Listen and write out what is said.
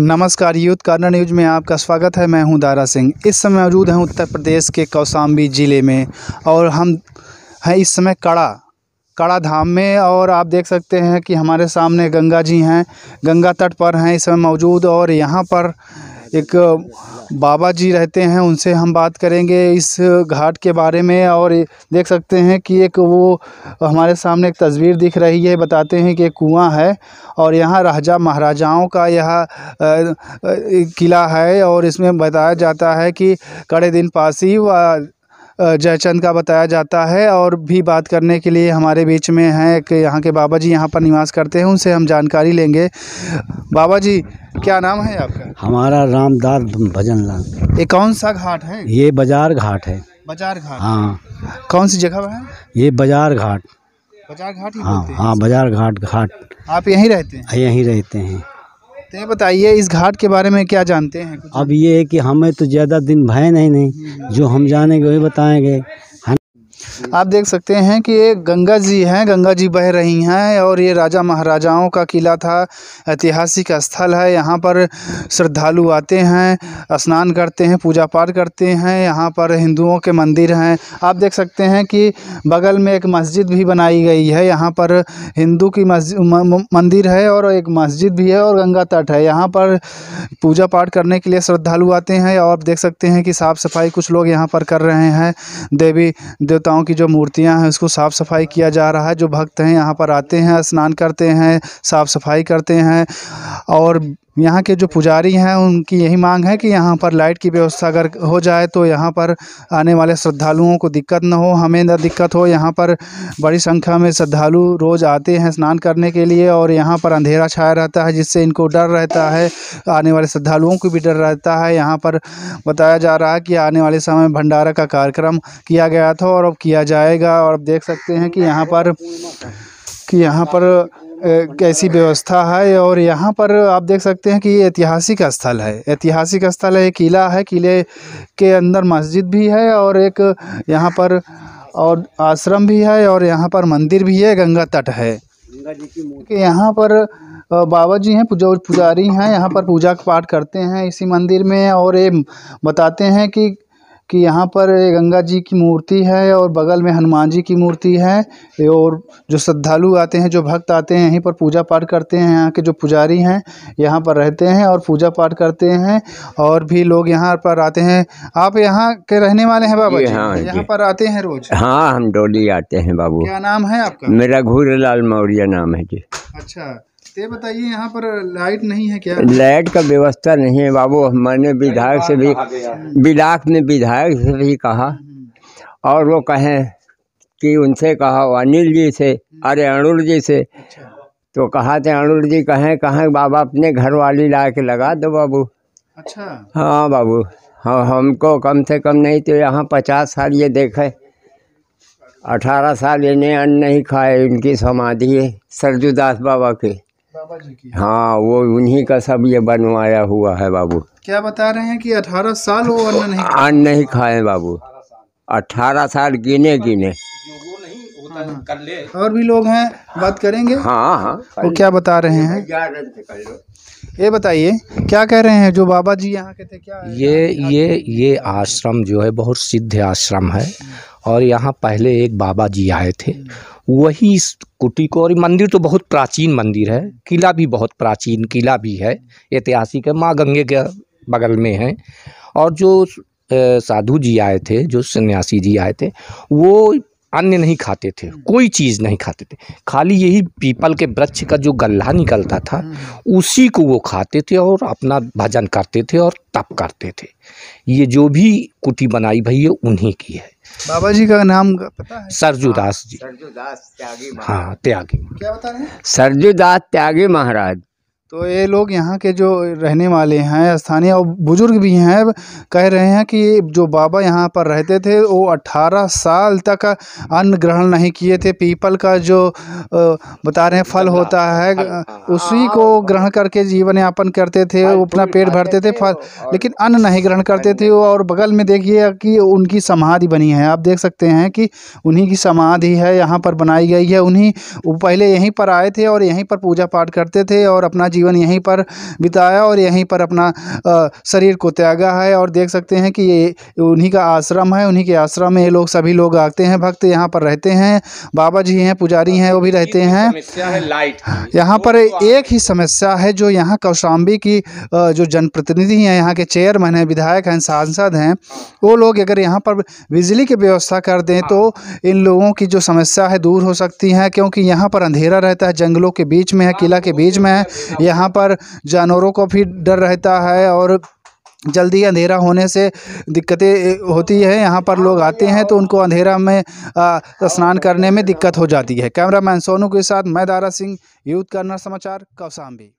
नमस्कार youth corner news में आपका स्वागत है मैं हूं दारा सिंह इस समय मौजूद हैं उत्तर प्रदेश के कौसाम्बी ज़िले में और हम हैं इस समय कड़ा कड़ा धाम में और आप देख सकते हैं कि हमारे सामने गंगा जी हैं गंगा तट पर हैं इस समय मौजूद और यहाँ पर एक बाबा जी रहते हैं उनसे हम बात करेंगे इस घाट के बारे में और देख सकते हैं कि एक वो हमारे सामने एक तस्वीर दिख रही है बताते हैं कि एक कुआँ है और यहाँ राजा महाराजाओं का यह किला है और इसमें बताया जाता है कि कड़े दिन पासी व जयचंद का बताया जाता है और भी बात करने के लिए हमारे बीच में हैं एक यहाँ के बाबा जी यहाँ पर निवास करते हैं उनसे हम जानकारी लेंगे बाबा जी क्या नाम है आपका हमारा रामदास भजन लाल ये कौन सा घाट है ये बाजार घाट है बाजार घाट हाँ कौन सी जगह है ये बाजार घाट बाजार घाट हाँ हाँ बाजार घाट घाट आप यहीं रहते हैं यहीं रहते हैं तो ये बताइए इस घाट के बारे में क्या जानते हैं अब ये है कि हमें तो ज़्यादा दिन भय नहीं नहीं हम्म। जो हम जानेंगे वही बताएंगे आप देख सकते हैं कि ये गंगा जी हैं गंगा जी बह रही हैं और ये राजा महाराजाओं का किला था ऐतिहासिक स्थल है यहाँ पर श्रद्धालु आते हैं स्नान करते हैं पूजा पाठ करते हैं यहाँ पर हिंदुओं के मंदिर हैं आप देख सकते हैं कि बगल में एक मस्जिद भी बनाई गई है यहाँ पर हिंदू की मस्जिद मंदिर है और एक मस्जिद भी है और गंगा तट है यहाँ पर पूजा पाठ करने के लिए श्रद्धालु आते हैं और आप देख सकते हैं कि साफ़ सफाई कुछ लोग यहाँ पर कर रहे हैं देवी देवताओं की जो मूर्तियां हैं उसको साफ़ सफाई किया जा रहा है जो भक्त हैं यहाँ पर आते हैं स्नान करते हैं साफ़ सफाई करते हैं और यहाँ के जो पुजारी हैं उनकी यही मांग है कि यहाँ पर लाइट की व्यवस्था अगर हो जाए तो यहाँ पर आने वाले श्रद्धालुओं को दिक्कत न हो हमें न दिक्कत हो यहाँ पर बड़ी संख्या में श्रद्धालु रोज़ आते हैं स्नान करने के लिए और यहाँ पर अंधेरा छाया रहता है जिससे इनको डर रहता है आने वाले श्रद्धालुओं को भी डर रहता है यहाँ पर बताया जा रहा है कि आने वाले समय भंडारा का कार्यक्रम किया गया था और अब किया जाएगा और अब देख सकते हैं कि यहाँ पर कि यहाँ पर कैसी व्यवस्था है और यहाँ पर आप देख सकते हैं कि ये ऐतिहासिक स्थल है ऐतिहासिक स्थल है किला है किले के अंदर मस्जिद भी है और एक यहाँ पर और आश्रम भी है और यहाँ पर मंदिर भी है गंगा तट है कि यहाँ पर बाबा जी हैं पूजा पुजारी हैं यहाँ पर पूजा पाठ करते हैं इसी मंदिर में और ये बताते हैं कि कि यहाँ पर गंगा जी की मूर्ति है और बगल में हनुमान जी की मूर्ति है और जो श्रद्धालु आते हैं जो भक्त आते हैं यहीं पर पूजा पाठ करते हैं यहाँ के जो पुजारी हैं यहाँ पर रहते हैं और पूजा पाठ करते हैं और भी लोग यहाँ पर आते हैं आप यहाँ के रहने वाले हैं बाबा जी? हाँ, यहाँ पर आते हैं रोज हाँ हम डोली आते हैं बाबू क्या नाम है आपका मेरा घूर लाल मौर्य नाम है जी अच्छा ये बताइए यहाँ पर लाइट नहीं है क्या लाइट का व्यवस्था नहीं है बाबू मैंने विधायक से भी विधायक ने विधायक से भी कहा और वो कहें कि उनसे कहा अनिल जी से अरे अरुण जी से अच्छा। तो कहा थे अरुण जी कहें कहें बाबा अपने घर वाली ला के लगा दो बाबू अच्छा हाँ बाबू हाँ हमको कम से कम नहीं तो यहाँ पचास साल ये देखे अठारह साल इन्हें अन्न नहीं खाए इनकी समाधि है सरजूदास बाबा की बाबा जी की हाँ वो उन्हीं का सब ये बनवाया हुआ है बाबू क्या बता रहे हैं कि अठारह साल वो अन्न नहीं अन्न नहीं खाए बाबू अठारह साल गिने गिने और भी लोग हैं बात करेंगे हाँ हाँ, हाँ। वो क्या बता रहे हैं ये बताइए क्या कह रहे हैं जो बाबा जी यहाँ के थे क्या ये ये ये आश्रम जो है बहुत सिद्ध आश्रम है और यहाँ पहले एक बाबा जी आए थे वही इस कुटी को और मंदिर तो बहुत प्राचीन मंदिर है किला भी बहुत प्राचीन किला भी है ऐतिहासिक है माँ गंगे के बगल में है और जो साधु जी आए थे जो सन्यासी जी आए थे वो अन्य नहीं खाते थे हम्म। कोई चीज़ नहीं खाते थे खाली यही पीपल के वृक्ष का जो गल्ला निकलता था हम्म। उसी को वो खाते थे और अपना भजन करते थे और तप करते थे ये जो भी कुटी बनाई भाई है उन्हीं की है बाबा जी का नाम पता है सरजूदास जी सरजूदास त्यागी हाँ त्यागी क्या बता रहे हैं सरजूदास त्यागी महाराज तो ये लोग यहाँ के जो रहने वाले हैं स्थानीय और बुज़ुर्ग भी हैं कह रहे हैं कि जो बाबा यहाँ पर रहते थे वो 18 साल तक अन्न ग्रहण नहीं किए थे पीपल का जो बता रहे हैं फल होता है उसी को हाँ, ग्रहण करके जीवन यापन करते थे वो अपना पेट भरते थे फल लेकिन अन्न नहीं ग्रहण करते थे और बगल में देखिए कि उनकी समाधि बनी है आप देख सकते हैं कि उन्हीं की समाधि है यहाँ पर बनाई गई है उन्हीं पहले यहीं पर आए थे और यहीं पर पूजा पाठ करते थे और अपना जीवन यहीं पर बिताया और यहीं पर अपना शरीर को त्यागा है और देख सकते हैं कि ये उन्हीं का आश्रम है उन्हीं के आश्रम में ये लोग सभी लोग आते हैं भक्त यहाँ पर रहते हैं बाबा जी हैं पुजारी हैं वो भी रहते हैं यहाँ पर एक ही समस्या है जो यहाँ कौशाम्बी की जो जनप्रतिनिधि हैं यहाँ के चेयरमैन हैं विधायक हैं सांसद हैं वो लोग अगर यहाँ पर बिजली की व्यवस्था कर दें तो हाँ। इन लोगों की जो समस्या है दूर हो सकती है क्योंकि यहाँ पर अंधेरा रहता है जंगलों के बीच में है किला के बीच में है यहाँ पर जानवरों को भी डर रहता है और जल्दी अंधेरा होने से दिक्कतें होती है यहाँ पर लोग आते हैं तो उनको अंधेरा में स्नान करने में दिक्कत हो जाती है कैमरामैन सोनू के साथ मैं दारा सिंह यूथ कर्नर समाचार कौसाम्बी